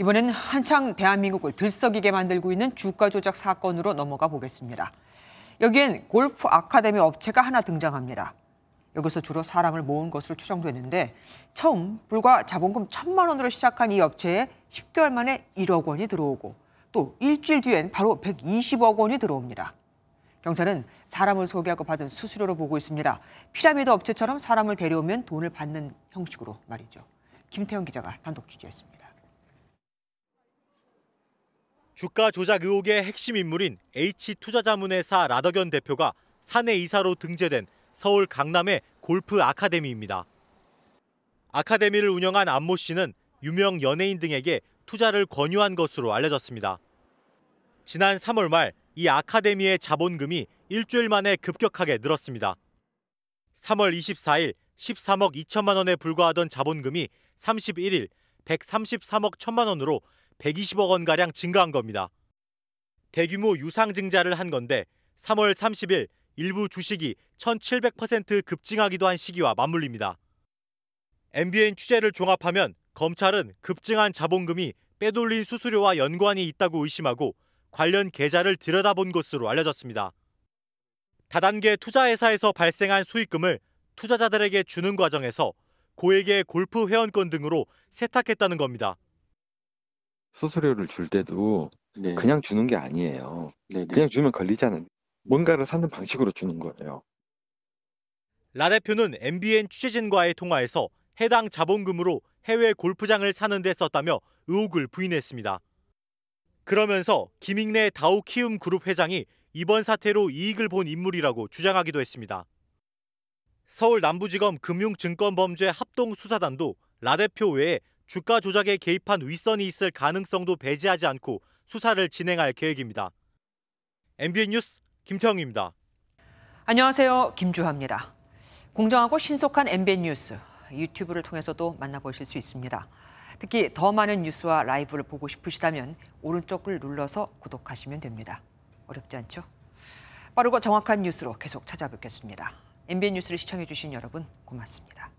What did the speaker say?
이번엔 한창 대한민국을 들썩이게 만들고 있는 주가 조작 사건으로 넘어가 보겠습니다. 여기엔 골프 아카데미 업체가 하나 등장합니다. 여기서 주로 사람을 모은 것으로 추정되는데 처음 불과 자본금 천만 원으로 시작한 이 업체에 10개월 만에 1억 원이 들어오고 또 일주일 뒤엔 바로 120억 원이 들어옵니다. 경찰은 사람을 소개하고 받은 수수료로 보고 있습니다. 피라미드 업체처럼 사람을 데려오면 돈을 받는 형식으로 말이죠. 김태형 기자가 단독 취재했습니다. 주가 조작 의혹의 핵심 인물인 H투자자문회사 라덕연 대표가 사내 이사로 등재된 서울 강남의 골프 아카데미입니다. 아카데미를 운영한 안 모 씨는 유명 연예인 등에게 투자를 권유한 것으로 알려졌습니다. 지난 3월 말 이 아카데미의 자본금이 일주일 만에 급격하게 늘었습니다. 3월 24일 13억 2천만 원에 불과하던 자본금이 31일 133억 1천만 원으로 120억 원가량 증가한 겁니다. 대규모 유상증자를 한 건데 3월 30일 일부 주식이 1700% 급증하기도 한 시기와 맞물립니다. MBN 취재를 종합하면 검찰은 급증한 자본금이 빼돌린 수수료와 연관이 있다고 의심하고 관련 계좌를 들여다본 것으로 알려졌습니다. 다단계 투자회사에서 발생한 수익금을 투자자들에게 주는 과정에서 고액의 골프 회원권 등으로 세탁했다는 겁니다. 수수료를 줄 때도 네. 그냥 주는 게 아니에요. 네네. 네. 그냥 주면 걸리잖아요. 뭔가를 사는 방식으로 주는 거예요. 라 대표는 MBN 취재진과의 통화에서 해당 자본금으로 해외 골프장을 사는 데 썼다며 의혹을 부인했습니다. 그러면서 김익래 다우 키움 그룹 회장이 이번 사태로 이익을 본 인물이라고 주장하기도 했습니다. 서울 남부지검 금융증권범죄 합동수사단도 라 대표 외에 주가 조작에 개입한 윗선이 있을 가능성도 배제하지 않고 수사를 진행할 계획입니다. MBN 뉴스 김태영입니다. 안녕하세요. 김주하입니다. 공정하고 신속한 MBN 뉴스 유튜브를 통해서도 만나보실 수 있습니다. 특히 더 많은 뉴스와 라이브를 보고 싶으시다면 오른쪽을 눌러서 구독하시면 됩니다. 어렵지 않죠? 빠르고 정확한 뉴스로 계속 찾아뵙겠습니다. MBN 뉴스를 시청해주신 여러분 고맙습니다.